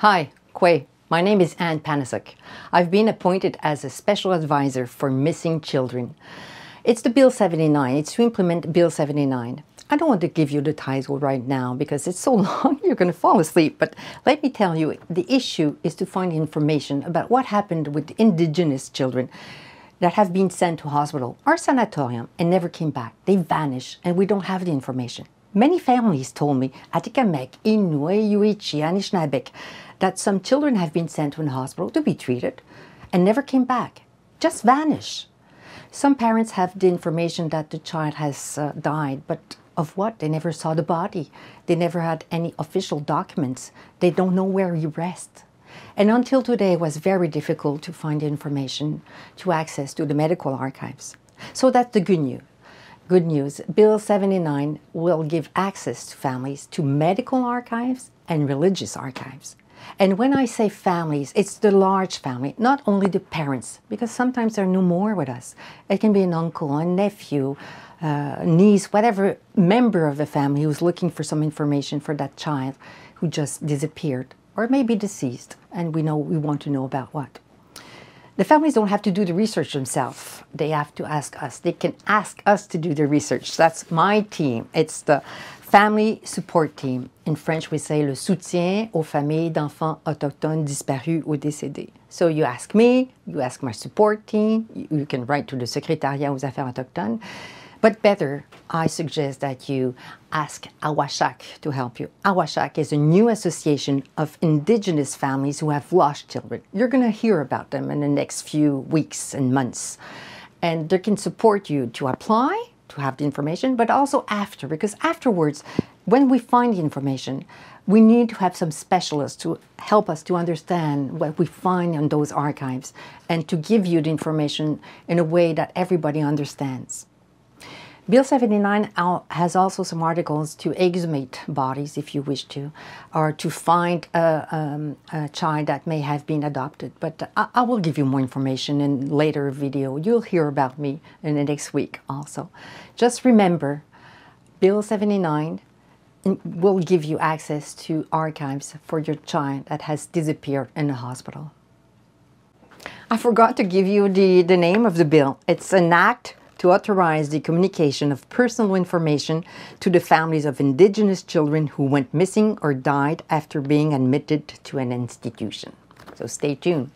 Hi, Kwe. My name is Anne Panasuk. I've been appointed as a special advisor for missing children. It's the Bill 79. It's to implement Bill 79. I don't want to give you the title right now because it's so long you're going to fall asleep, but let me tell you the issue is to find information about what happened with indigenous children that have been sent to hospital or sanatorium and never came back. They vanished and we don't have the information. Many families told me, Atikamek, Inoue, Yuichi, Anishinaabeg, that some children have been sent to an hospital to be treated and never came back, just vanished. Some parents have the information that the child has uh, died, but of what? They never saw the body. They never had any official documents. They don't know where he rests. And until today, it was very difficult to find information to access to the medical archives. So that's the good news. Good news Bill 79 will give access to families to medical archives and religious archives. And when I say families, it's the large family, not only the parents, because sometimes there are no more with us. It can be an uncle, a nephew, uh, niece, whatever member of the family who's looking for some information for that child who just disappeared or maybe deceased, and we know we want to know about what. The families don't have to do the research themselves. They have to ask us. They can ask us to do the research. That's my team. It's the Family Support Team. In French, we say le soutien aux familles d'enfants autochtones disparus ou décédés. So you ask me, you ask my support team, you can write to the Secrétariat aux Affaires Autochtones. But better, I suggest that you ask Awashak to help you. Awashak is a new association of indigenous families who have lost children. You're going to hear about them in the next few weeks and months. And they can support you to apply, to have the information, but also after, because afterwards, when we find the information, we need to have some specialists to help us to understand what we find in those archives and to give you the information in a way that everybody understands. Bill 79 has also some articles to exhumate bodies, if you wish to, or to find a, uh, um, a child that may have been adopted. But I, I, will give you more information in later video. You'll hear about me in the next week also. Just remember, Bill 79 mm, will give you access to archives for your child that has disappeared in the hospital. I forgot to give you the, the name of the bill. It's an act to authorize the communication of personal information to the families of Indigenous children who went missing or died after being admitted to an institution. So stay tuned.